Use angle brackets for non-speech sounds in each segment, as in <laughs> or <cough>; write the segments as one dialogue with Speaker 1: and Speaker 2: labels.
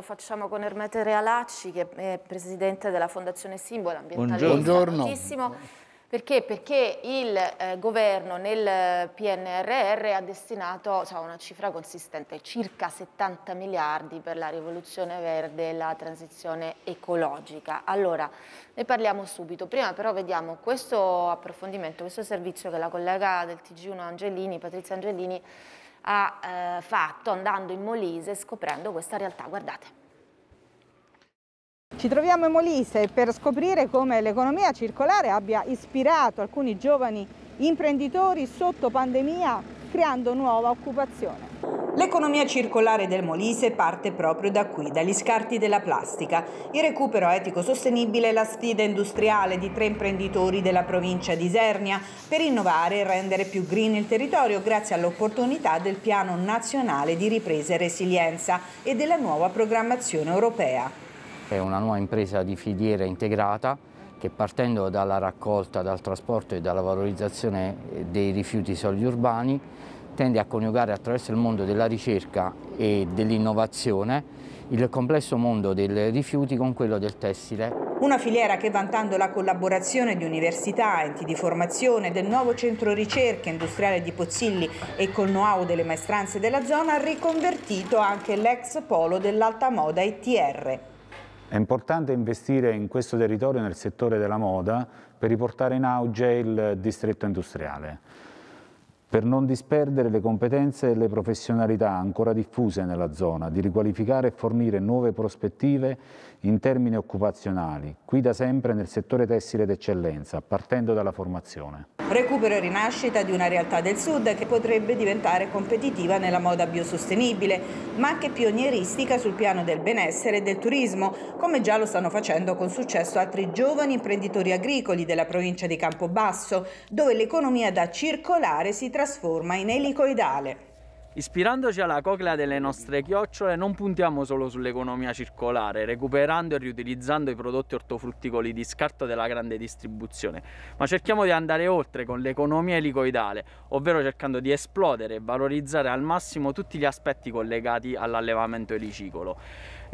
Speaker 1: lo facciamo con Ermete Realacci, che è presidente della Fondazione Simbolo, ambientalista. Buongiorno. Buongiorno. Perché? Perché il eh, governo nel PNRR ha destinato cioè, una cifra consistente, circa 70 miliardi per la rivoluzione verde e la transizione ecologica. Allora, ne parliamo subito. Prima però vediamo questo approfondimento, questo servizio che la collega del TG1 Angelini, Patrizia Angelini, ha eh, fatto andando in Molise e scoprendo questa realtà. Guardate. Ci troviamo in Molise per scoprire come l'economia circolare abbia ispirato alcuni giovani imprenditori sotto pandemia creando nuova occupazione. L'economia circolare del Molise parte proprio da qui, dagli scarti della plastica. Il recupero etico sostenibile è la sfida industriale di tre imprenditori della provincia di Isernia per innovare e rendere più green il territorio grazie all'opportunità del Piano Nazionale di Ripresa e Resilienza e della nuova programmazione europea.
Speaker 2: È una nuova impresa di filiera integrata che partendo dalla raccolta, dal trasporto e dalla valorizzazione eh, dei rifiuti solidi urbani tende a coniugare attraverso il mondo della ricerca e dell'innovazione il complesso mondo dei rifiuti con quello del tessile.
Speaker 1: Una filiera che vantando la collaborazione di università, enti di formazione, del nuovo centro ricerca industriale di Pozzilli e col know-how delle maestranze della zona ha riconvertito anche l'ex polo dell'alta moda ITR.
Speaker 2: È importante investire in questo territorio nel settore della moda per riportare in auge il distretto industriale per non disperdere le competenze e le professionalità ancora diffuse nella zona, di riqualificare e fornire nuove prospettive in termini occupazionali, qui da sempre nel settore tessile d'eccellenza, partendo dalla formazione.
Speaker 1: Recupero e rinascita di una realtà del sud che potrebbe diventare competitiva nella moda biosostenibile, ma anche pionieristica sul piano del benessere e del turismo, come già lo stanno facendo con successo altri giovani imprenditori agricoli della provincia di Campobasso, dove l'economia da circolare si trasforma trasforma in elicoidale. Ispirandoci alla coclea delle nostre chiocciole non puntiamo solo sull'economia circolare, recuperando e riutilizzando i prodotti ortofrutticoli di scarto della grande distribuzione, ma cerchiamo di andare oltre con l'economia elicoidale, ovvero cercando di esplodere e valorizzare al massimo tutti gli aspetti collegati all'allevamento elicicolo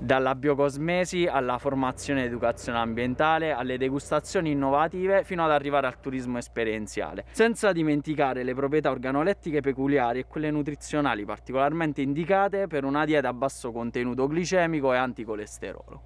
Speaker 1: dalla biocosmesi alla formazione educazione ambientale, alle degustazioni innovative fino ad arrivare al turismo esperienziale, senza dimenticare le proprietà organolettiche peculiari e quelle nutrizionali particolarmente indicate per una dieta a basso contenuto glicemico e anticolesterolo.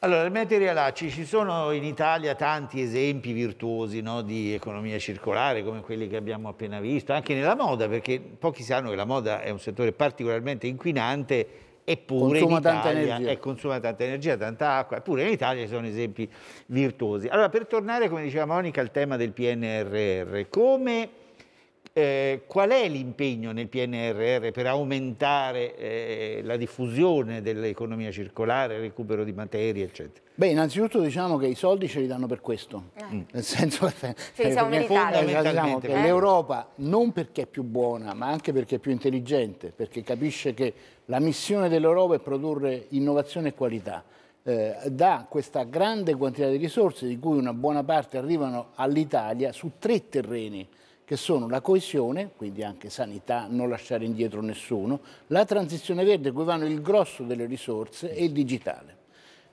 Speaker 2: Allora, il material ACI, ci sono in Italia tanti esempi virtuosi no, di economia circolare come quelli che abbiamo appena visto, anche nella moda, perché pochi sanno che la moda è un settore particolarmente inquinante Eppure consuma tanta energia. E eh, consuma tanta energia, tanta acqua, eppure in Italia ci sono esempi virtuosi. Allora, per tornare, come diceva Monica, al tema del PNRR, come eh, qual è l'impegno nel PNRR per aumentare eh, la diffusione dell'economia circolare, recupero di materie, eccetera? Beh, innanzitutto diciamo che i soldi ce li danno per questo, eh. Mm. nel senso che sì, <laughs> diciamo che eh. l'Europa non perché è più buona, ma anche perché è più intelligente, perché capisce che la missione dell'Europa è produrre innovazione e qualità. Eh, da questa grande quantità di risorse, di cui una buona parte arrivano all'Italia, su tre terreni che sono la coesione, quindi anche sanità, non lasciare indietro nessuno, la transizione verde cui vanno il grosso delle risorse e il digitale.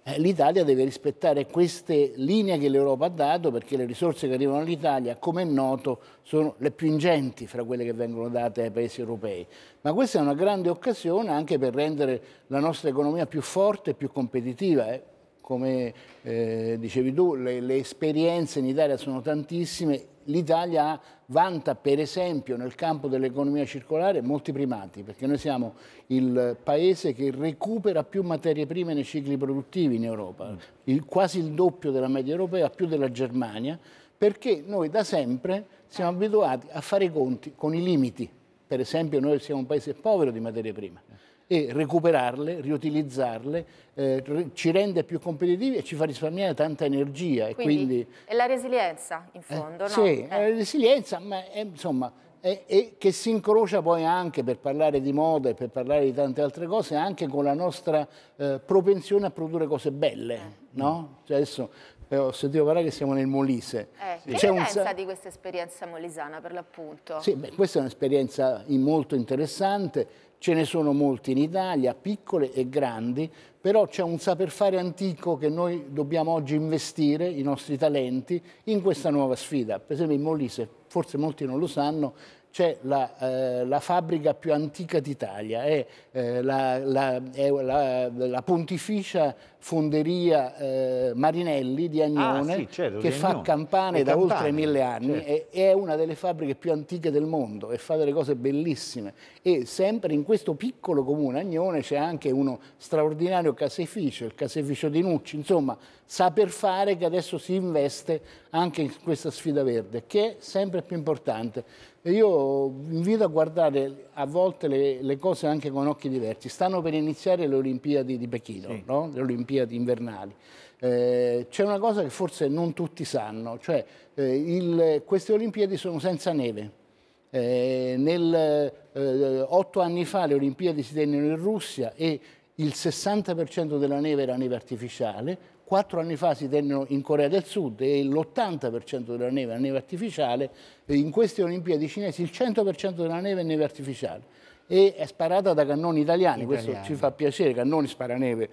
Speaker 2: Eh, L'Italia deve rispettare queste linee che l'Europa ha dato perché le risorse che arrivano all'Italia, come è noto, sono le più ingenti fra quelle che vengono date ai paesi europei. Ma questa è una grande occasione anche per rendere la nostra economia più forte e più competitiva. Eh come eh, dicevi tu, le, le, esperienze in Italia sono tantissime l'Italia vanta per esempio nel campo dell'economia circolare molti primati, perché noi siamo il paese che recupera più materie prime nei cicli produttivi in Europa, il, quasi il doppio della media europea, più della Germania, perché noi da sempre siamo abituati a fare i conti con i limiti. Per esempio noi siamo un paese povero di materie prime e recuperarle, riutilizzarle, eh, ci rende più competitivi e ci fa risparmiare tanta energia. Quindi, e quindi...
Speaker 1: È la resilienza, in eh, fondo, eh, no? Sì, eh. la
Speaker 2: resilienza, ma è, insomma, è, è, che si incrocia poi anche, per parlare di moda e per parlare di tante altre cose, anche con la nostra eh, propensione a produrre cose belle, eh. no? Cioè adesso eh, ho sentito parlare che siamo nel Molise. Eh, sì. Che ne pensa un... di
Speaker 1: questa esperienza molisana per l'appunto? Sì, beh,
Speaker 2: questa è un'esperienza molto interessante, ce ne sono molti in Italia, piccole e grandi, però c'è un saper fare antico che noi dobbiamo oggi investire, i nostri talenti, in questa nuova sfida. Per esempio il Molise forse molti non lo sanno, c'è la, eh, la, fabbrica più antica d'Italia, è, eh, la, la, è la, pontificia fonderia eh, Marinelli di Agnone, ah, sì, certo, che di fa Agnone. campane e da campane, oltre mille anni, certo. e, è una delle fabbriche più antiche del mondo e fa delle cose bellissime. E sempre in questo piccolo comune, Agnone, c'è anche uno straordinario caseificio, il caseificio di Nucci, insomma, saper fare che adesso si investe anche in questa sfida verde, che è sempre più importante. E io invito a guardare a volte le, le, cose anche con occhi diversi. Stanno per iniziare le Olimpiadi di Pechino, sì. no? le Olimpiadi invernali. Eh, C'è una cosa che forse non tutti sanno, cioè eh, il, queste Olimpiadi sono senza neve. Eh, nel, eh, otto anni fa le Olimpiadi si tennero in Russia e il 60% della neve era neve artificiale, quattro anni fa si tennero in Corea del Sud e l'80% della neve era neve artificiale, e in queste Olimpiadi cinesi il 100% della neve è neve artificiale e è sparata da cannoni italiani, italiani. questo ci fa piacere, cannoni sparaneve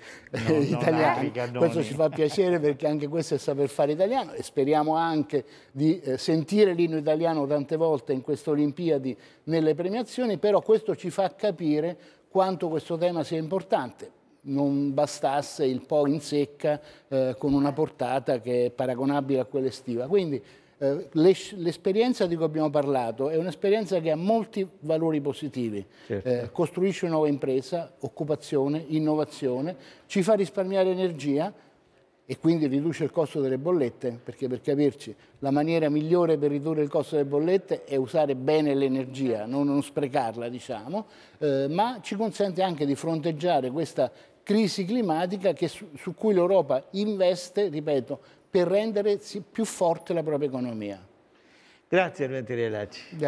Speaker 2: no, <laughs> italiani, questo ci fa piacere perché anche questo è saper fare italiano e speriamo anche di eh, sentire l'inno italiano tante volte in queste Olimpiadi nelle premiazioni, però questo ci fa capire quanto questo tema sia importante. Non bastasse il po' in secca eh, con una portata che è paragonabile a quella estiva. Quindi eh, l'esperienza di cui abbiamo parlato è un'esperienza che ha molti valori positivi. Certo. Eh, costruisce nuova impresa, occupazione, innovazione, ci fa risparmiare energia, e quindi riduce il costo delle bollette, perché per capirci la maniera migliore per ridurre il costo delle bollette è usare bene l'energia, certo. non, non, sprecarla diciamo, eh, ma ci consente anche di fronteggiare questa crisi climatica che, su, su cui l'Europa investe, ripeto, per rendere più forte la propria economia. Grazie Armentirelacci.